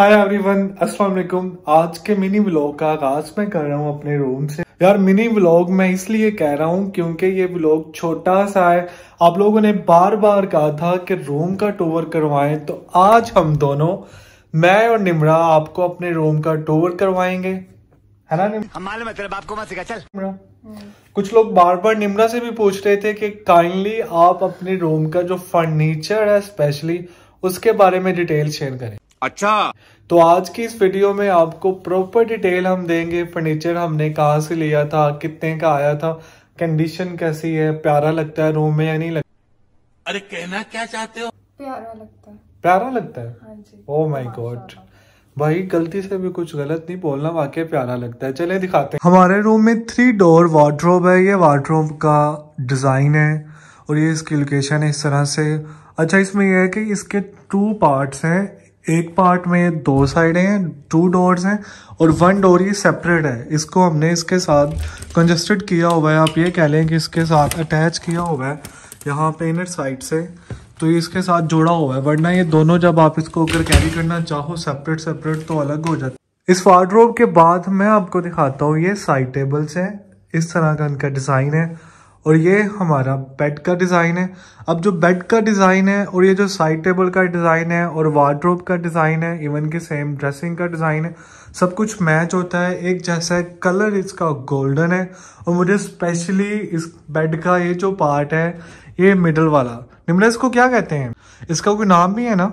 Hi everyone अस्सलाम वालेकुम आज के मिनी ब्लॉग का आगाज मैं कर रहा हूँ अपने रूम से यार मिनी ब्लॉग मैं इसलिए कह रहा हूँ क्योंकि ये ब्लॉग छोटा सा है आप लोगों ने बार बार कहा था कि रूम का टूर करवाएं तो आज हम दोनों मैं और निमरा आपको अपने रूम का टूर करवाएंगे है ना निमरा मैं तेरे बाप को मत चल निम्रा कुछ लोग बार बार निमरा से भी पूछ रहे थे कि काइंडली आप अपने रूम का जो फर्नीचर है स्पेशली उसके बारे में डिटेल शेयर करें अच्छा तो आज की इस वीडियो में आपको प्रॉपर डिटेल हम देंगे फर्नीचर हमने कहा से लिया था कितने का आया था कंडीशन कैसी है प्यारा लगता है रूम में या नहीं लगता अरे कहना क्या चाहते हो प्यारा लगता है प्यारा लगता है ओ माई गॉड भाई गलती से भी कुछ गलत नहीं बोलना वाकई प्यारा लगता है चले दिखाते हैं हमारे रूम में थ्री डोर वार्ड्रोब है ये वार्ड्रोब का डिज़ाइन है और ये इसकी लोकेशन है इस तरह से अच्छा इसमें यह है कि इसके टू पार्ट्स हैं एक पार्ट में दो साइडें हैं टू डोर्स हैं और वन डोर ये सेपरेट है इसको हमने इसके साथ कंजस्टेड किया हुआ है आप ये कह लें कि इसके साथ अटैच किया हुआ है यहाँ पे इनर साइड से तो ये इसके साथ जुड़ा हुआ है वरना ये दोनों जब आप इसको अगर कैरी करना चाहो सेपरेट सेपरेट तो अलग हो जाता इस वार्ड्रोब के बाद मैं आपको दिखाता हूँ ये साइड टेबल्स हैं इस तरह का इनका डिज़ाइन है और ये हमारा बेड का डिज़ाइन है अब जो बेड का डिज़ाइन है और ये जो साइड टेबल का डिज़ाइन है और वार्ड्रोब का डिज़ाइन है इवन की सेम ड्रेसिंग का डिज़ाइन है सब कुछ मैच होता है एक जैसा है कलर इसका गोल्डन है और मुझे स्पेशली इस बेड का ये जो पार्ट है ये मिडल वाला निमरा इसको क्या कहते हैं इसका कोई नाम भी है ना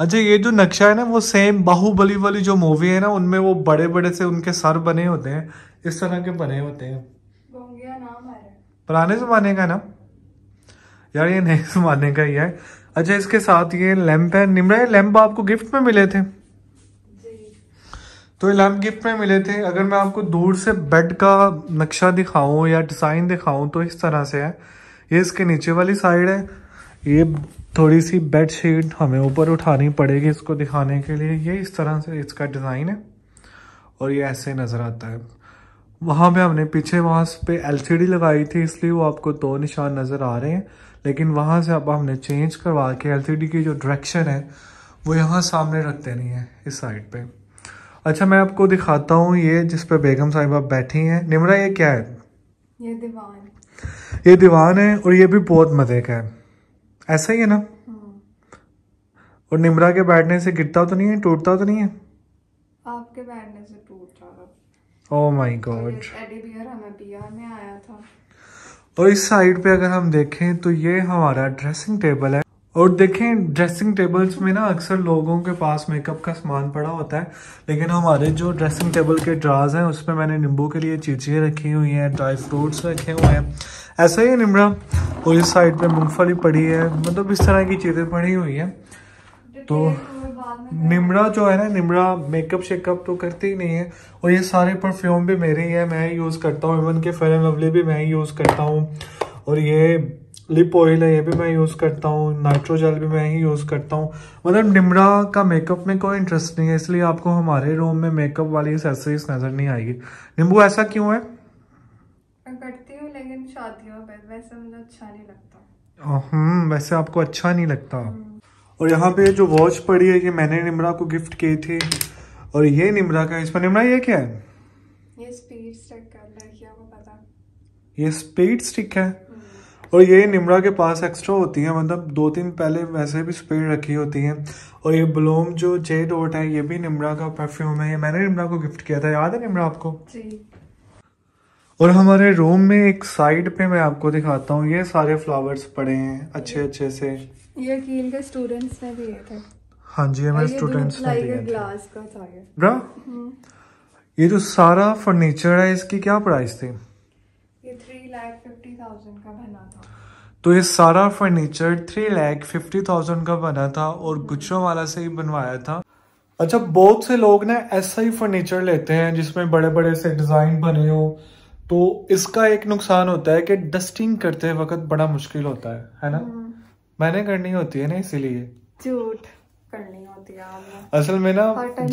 अच्छा ये जो नक्शा है ना वो सेम बाहुबली वाली जो मूवी है ना उनमें वो बड़े बड़े से उनके सर बने होते हैं इस तरह के बने होते हैं पुराने ज़माने का ना यार ये नए ज़माने का ही है अच्छा इसके साथ ये लैम्प है निमरा ये लैम्प आपको गिफ्ट में मिले थे तो ये लैम्प गिफ्ट में मिले थे अगर मैं आपको दूर से बेड का नक्शा दिखाऊं या डिज़ाइन दिखाऊं तो इस तरह से है ये इसके नीचे वाली साइड है ये थोड़ी सी बेड शीट हमें ऊपर उठानी पड़ेगी इसको दिखाने के लिए ये इस तरह से इसका डिज़ाइन है और ये ऐसे नज़र आता है वहाँ पे हमने पीछे वहाँ पे एलसीडी लगाई थी इसलिए वो आपको दो निशान नज़र आ रहे हैं लेकिन वहाँ से अब हमने चेंज करवा के एलसीडी की जो डायरेक्शन है वो यहाँ सामने रख देनी है इस साइड पे अच्छा मैं आपको दिखाता हूँ ये जिस पे बेगम साहिबा बैठी हैं निमरा ये क्या है ये दीवान ये दीवान है और ये भी बहुत मज़े का है ऐसा ही है ना हाँ। और निमरा के बैठने से गिरता तो नहीं है टूटता तो नहीं है आपके बैठने से ओह माय गॉड और इस साइड पे अगर हम देखें तो ये हमारा ड्रेसिंग टेबल है और देखें ड्रेसिंग टेबल्स में ना अक्सर लोगों के पास मेकअप का सामान पड़ा होता है लेकिन हमारे जो ड्रेसिंग टेबल के ड्राज हैं उसमें मैंने नींबू के लिए चीज़ें रखी हुई हैं ड्राई फ्रूट्स रखे हुए हैं ऐसा ही है निमरा और इस साइड पे मूंगफली पड़ी है मतलब इस तरह की चीज़ें पड़ी हुई है तो निमरा जो है ना निमरा मेकअप शेकअप तो करती ही नहीं है और ये सारे परफ्यूम भी मेरे ही है मैं ही यूज़ करता हूँ इवन के फेयर एंड लवली भी मैं ही यूज़ करता हूँ और ये लिप ऑयल है ये भी मैं यूज़ करता हूँ नाइट्रोजेल भी मैं ही यूज़ करता हूँ मतलब निमरा का मेकअप में कोई इंटरेस्ट नहीं है इसलिए आपको हमारे रूम में मेकअप वाली एक्सेसरीज नज़र नहीं आएगी नींबू ऐसा क्यों है करती लेकिन शादियों पर वैसे मुझे अच्छा नहीं लगता हम्म, वैसे आपको अच्छा नहीं लगता हम्म। और यहाँ पे जो वॉच पड़ी है ये मैंने निमरा को गिफ्ट की थी और ये निमरा का इसमें निमरा ये क्या है ये स्पीड स्टिक है हम्म। और ये निमरा के पास एक्स्ट्रा होती है मतलब दो तीन पहले वैसे भी स्पीड रखी होती है और ये ब्लोम जो जे डोट है ये भी निमरा का परफ्यूम है ये मैंने निमरा को गिफ्ट किया था याद है निमरा आपको जी और हमारे रूम में एक साइड पे मैं आपको दिखाता हूँ ये सारे फ्लावर्स पड़े हैं अच्छे अच्छे से ये कील के स्टूडेंट्स ने दिए थे हाँ जी हमारे स्टूडेंट्स ने दिए ग्लास का था ये ब्रा हम्म। ये जो सारा फर्नीचर है इसकी क्या प्राइस थी ये लाख का बना था तो ये सारा furniture three lakh fifty thousand का बना था और हम्म। गुच्छों वाला से ही बनवाया था अच्छा बहुत से लोग ना ऐसा ही फर्नीचर लेते हैं जिसमें बड़े बड़े से डिज़ाइन बने हो तो इसका एक नुकसान होता है कि डस्टिंग करते वक्त बड़ा मुश्किल होता है है ना हम्म। मैंने करनी होती है ना इसीलिए झूठ करनी होती है असल में ना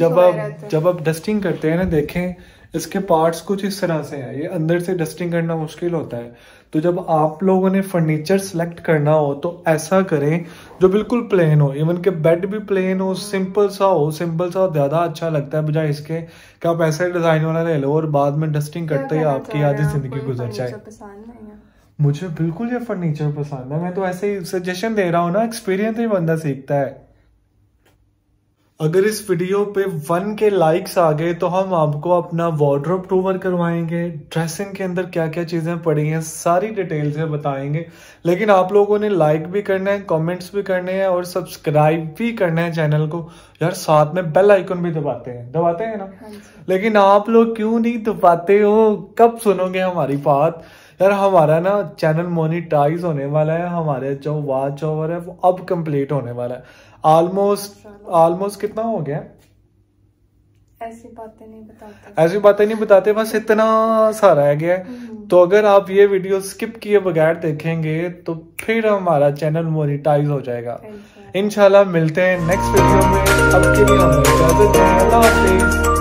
जब आप जब आप डस्टिंग करते हैं ना देखें इसके पार्ट्स कुछ इस तरह से हैं ये अंदर से डस्टिंग करना मुश्किल होता है तो जब आप लोगों ने फर्नीचर सेलेक्ट करना हो तो ऐसा करें जो बिल्कुल प्लेन हो इवन के बेड भी प्लेन हो सिंपल सा हो सिंपल सा ज़्यादा अच्छा लगता है बजाय इसके कि आप ऐसा डिज़ाइन वाला ले लो और बाद में डस्टिंग करते ही आपकी आधी ज़िंदगी गुजर जाए मुझे बिल्कुल ये फर्नीचर पसंद है मैं तो ऐसे ही सजेशन दे रहा हूँ ना एक्सपीरियंस ही बंदा सीखता है अगर इस वीडियो पे वन के लाइक्स आ गए तो हम आपको अपना वार्ड्रोप टूवर करवाएंगे ड्रेसिंग के अंदर क्या क्या चीज़ें पड़ी हैं सारी डिटेल्स से बताएंगे लेकिन आप लोगों ने लाइक भी करना है कमेंट्स भी करने हैं और सब्सक्राइब भी करना है चैनल को यार साथ में बेल आइकन भी दबाते हैं दबाते हैं ना हाँ लेकिन आप लोग क्यों नहीं दबाते हो कब सुनोगे हमारी बात यार हमारा ना चैनल मोनिटाइज होने वाला है हमारे जो वॉच ओवर है वो अब कंप्लीट होने वाला है ऑलमोस्ट ऑलमोस्ट कितना हो गया ऐसी बातें नहीं बताते ऐसी बातें नहीं बताते बस इतना सा रह गया हम्म। तो अगर आप ये वीडियो स्किप किए बगैर देखेंगे तो फिर हमारा चैनल मोनिटाइज हो जाएगा इनशाला मिलते हैं नेक्स्ट वीडियो में अब के लिए हमें